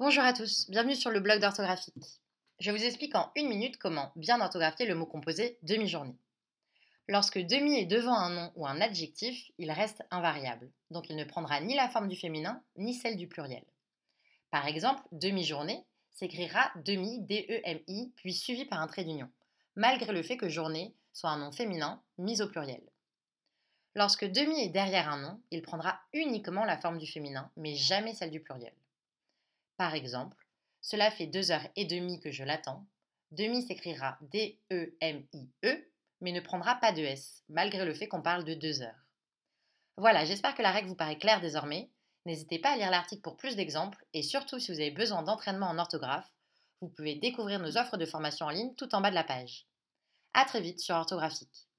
Bonjour à tous, bienvenue sur le blog d'orthographique. Je vous explique en une minute comment bien orthographier le mot composé demi-journée. Lorsque demi est devant un nom ou un adjectif, il reste invariable, donc il ne prendra ni la forme du féminin ni celle du pluriel. Par exemple, demi-journée s'écrira demi, D-E-M-I, puis suivi par un trait d'union, malgré le fait que journée soit un nom féminin mis au pluriel. Lorsque demi est derrière un nom, il prendra uniquement la forme du féminin, mais jamais celle du pluriel. Par exemple, cela fait deux heures et demie que je l'attends. Demi s'écrira D-E-M-I-E, e, mais ne prendra pas de S, malgré le fait qu'on parle de deux heures. Voilà, j'espère que la règle vous paraît claire désormais. N'hésitez pas à lire l'article pour plus d'exemples et surtout si vous avez besoin d'entraînement en orthographe, vous pouvez découvrir nos offres de formation en ligne tout en bas de la page. À très vite sur Orthographique.